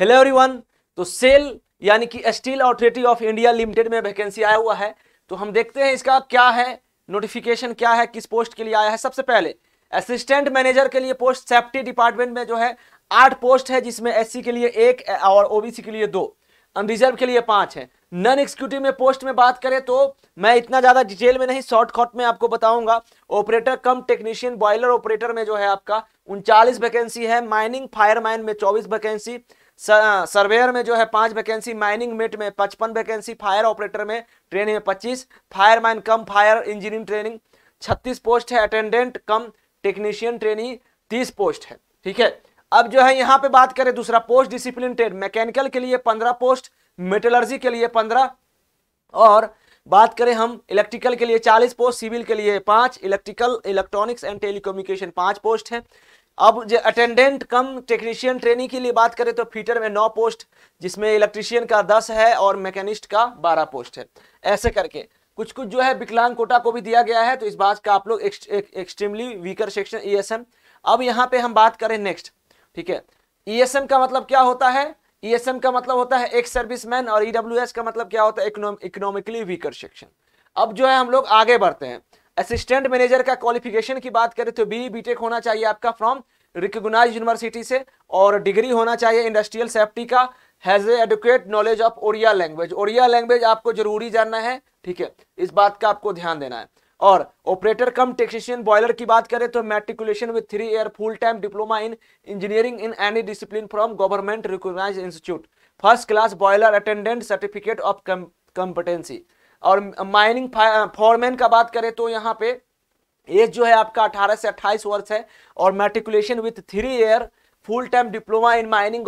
hello everyone तो SAIL यानी कि स्टील अथॉरिटी ऑफ इंडिया लिमिटेड में वैकेंसी आया हुआ है तो हम देखते हैं इसका क्या है नोटिफिकेशन क्या है किस पोस्ट के लिए आया है सबसे पहले असिस्टेंट मैनेजर के लिए पोस्ट सेफ्टी डिपार्टमेंट में जो है आठ पोस्ट है जिसमें एस के लिए एक और ओबीसी के लिए दो अनरिजर्व के लिए पांच है नन एक्सिक्यूटिव में पोस्ट में बात करें तो मैं इतना ज़्यादा डिटेल में नहीं शॉर्टकट में आपको बताऊंगा operator cum technician boiler operator में जो है आपका उनचालीस वैकेंसी है माइनिंग फायरमैन में चौबीस वैकेंसी सर्वेयर में जो है पांच वैकेंसी माइनिंग मेट में पचपन वैकेंसी फायर ऑपरेटर में ट्रेनिंग में पच्चीस fireman cum fire engineering training छत्तीस पोस्ट है अटेंडेंट कम टेक्नीशियन ट्रेनिंग तीस पोस्ट है ठीक है अब जो है यहाँ पे बात करें दूसरा पोस्ट डिसिप्लिन ट्रेड मैकेनिकल के लिए पंद्रह पोस्ट मेटलर्जी के लिए पंद्रह और बात करें हम इलेक्ट्रिकल के लिए चालीस पोस्ट सिविल के लिए पांच इलेक्ट्रिकल इलेक्ट्रॉनिक्स एंड टेलीकम्युनिकेशन पांच पोस्ट है अब जो अटेंडेंट कम टेक्नीशियन ट्रेनिंग के लिए बात करें तो फीटर में नौ पोस्ट जिसमें इलेक्ट्रिशियन का दस है और मैकेनिस्ट का बारह पोस्ट है ऐसे करके कुछ कुछ जो है विकलांग कोटा को भी दिया गया है तो इस बात का आप लोग एक्सट्रीमली वीकर सेक्शन ई अब यहाँ पे हम बात करें नेक्स्ट ठीक है ई e का मतलब क्या होता है ई e का मतलब होता है एक सर्विस और ई e का मतलब क्या होता है इकोनॉमिकली वीकर सेक्शन अब जो है हम लोग आगे बढ़ते हैं असिस्टेंट मैनेजर का क्वालिफिकेशन की बात करें तो बी बीटेक होना चाहिए आपका फ्रॉम रिकोगनाइज यूनिवर्सिटी से और डिग्री होना चाहिए इंडस्ट्रियल सेफ्टी का has adequate knowledge of Oriya language Oriya language आपको जरूरी जानना है ठीक है इस बात का आपको ध्यान देना है और ऑपरेटर कम टेक्नीशियन बॉयलर की बात करें तो matriculation with three year full time diploma in engineering in any discipline from government recognise institute first class boiler attendant certificate of competency और माइनिंग फॉरमैन uh, का बात करें तो यहाँ पे एज जो है आपका 18 से 28 वर्ष है और matriculation with three year full time diploma in mining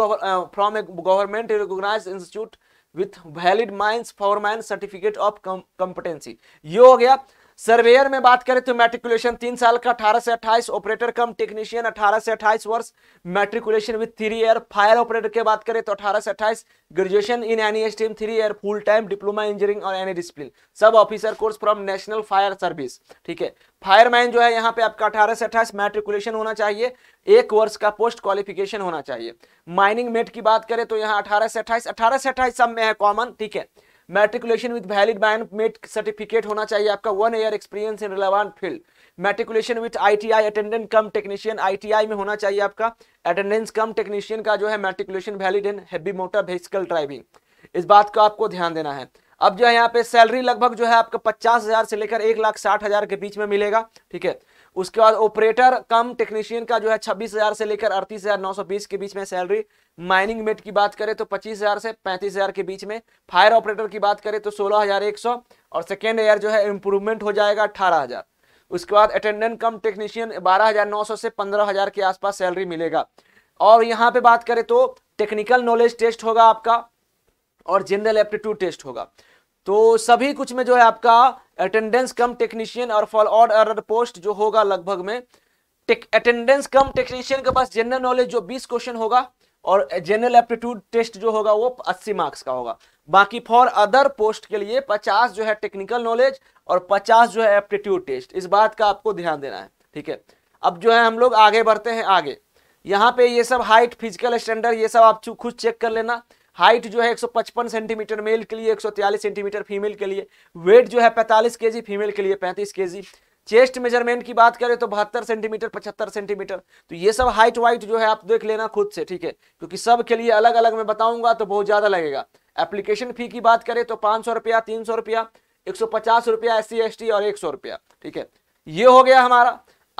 from a government recognise institute with valid mines foreman certificate of competency ये हो गया सर्वेयर में बात करें तो मैट्रिकुलेशन तीन साल का अठारह से अट्ठाईस ऑपरेटर कम टेक्नीशियन अठारह से अट्ठाईस वर्ष matriculation with three year fire operator की बात करें तो अठारह से अट्ठाईस graduation in any stream three year full time diploma engineering और any discipline sub officer course from national fire service ठीक है फायरमैन जो है यहाँ पे आपका अठारह से अट्ठाईस मैट्रिकुलेशन होना चाहिए एक वर्ष का पोस्ट क्वालिफिकेशन होना चाहिए माइनिंग मेट की बात करें तो यहाँ अठारह से अट्ठाईस अठारह से अट्ठाईस सब में है कॉमन ठीक है matriculation with valid band made certificate होना चाहिए आपका one year experience in relevant field matriculation with ITI attendant cum technician ITI में होना चाहिए आपका अटेंडेंस कम टेक्नीशियन का जो है matriculation valid in heavy motor vehicle driving इस बात का आपको ध्यान देना है अब जो है यहाँ पे सैलरी लगभग जो है आपका पचास हजार से लेकर एक लाख साठ हजार के बीच में मिलेगा ठीक है उसके बाद ऑपरेटर कम टेक्नीशियन का जो है छब्बीस हजार से लेकर अड़तीस हजार नौ सौ बीस के बीच में सैलरी माइनिंग मेट की बात करें तो पच्चीस हजार से पैंतीस हजार के बीच में फायर ऑपरेटर की बात करें तो सोलह हजार एक सौ और सेकेंड ईयर जो है इम्प्रूवमेंट हो जाएगा अठारह हजार उसके बाद अटेंडेंट कम टेक्नीशियन बारह हजार नौ सौ से पंद्रह हजार के आसपास सैलरी मिलेगा और यहाँ पे बात करें तो टेक्निकल नॉलेज टेस्ट होगा आपका और जनरल एप्टीट्यूड टेस्ट होगा तो सभी कुछ में जो है आपका अटेंडेंस कम टेक्नीशियन और फॉर ऑड अदर पोस्ट जो होगा लगभग में अटेंडेंस कम टेक्नीशियन के पास जनरल नॉलेज जो 20 क्वेश्चन होगा और जनरल एप्टीट्यूड टेस्ट जो होगा वो 80 मार्क्स का होगा बाकी फॉर अदर पोस्ट के लिए 50 जो है टेक्निकल नॉलेज और 50 जो है एप्टीट्यूड टेस्ट इस बात का आपको ध्यान देना है ठीक है अब जो है हम लोग आगे बढ़ते हैं आगे यहाँ पे ये सब हाइट फिजिकल स्टैंडर्ड ये सब आप खुद चेक कर लेना हाइट जो है 155 सेंटीमीटर मेल के लिए 143 सेंटीमीटर फीमेल के लिए वेट जो है 45 केजी फीमेल के लिए 35 केजी चेस्ट मेजरमेंट की बात करें तो बहत्तर सेंटीमीटर पचहत्तर सेंटीमीटर तो ये सब हाइट वाइट जो है आप देख लेना खुद से ठीक है क्योंकि सब के लिए अलग अलग मैं बताऊंगा तो बहुत ज़्यादा लगेगा एप्लीकेशन फ़ी की बात करें तो पाँच सौ रुपया तीन सौ रुपया एक सौ पचास रुपया एस सी एस टी और एक सौ रुपया ठीक है ये हो गया हमारा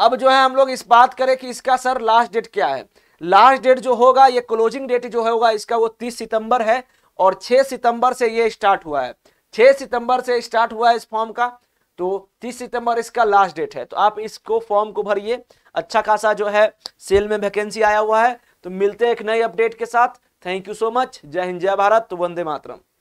अब जो है हम लोग इस बात करें कि इसका सर लास्ट डेट क्या है लास्ट डेट जो होगा ये क्लोजिंग डेट जो होगा इसका वो तीस सितंबर है और छः सितंबर से ये स्टार्ट हुआ है छह सितंबर से स्टार्ट हुआ है इस फॉर्म का तो तीस सितंबर इसका लास्ट डेट है तो आप इसको फॉर्म को भरिए अच्छा खासा जो है सेल में वैकेंसी आया हुआ है तो मिलते हैं एक नए अपडेट के साथ थैंक यू सो मच जय हिंद जय भारत तो वंदे मातरम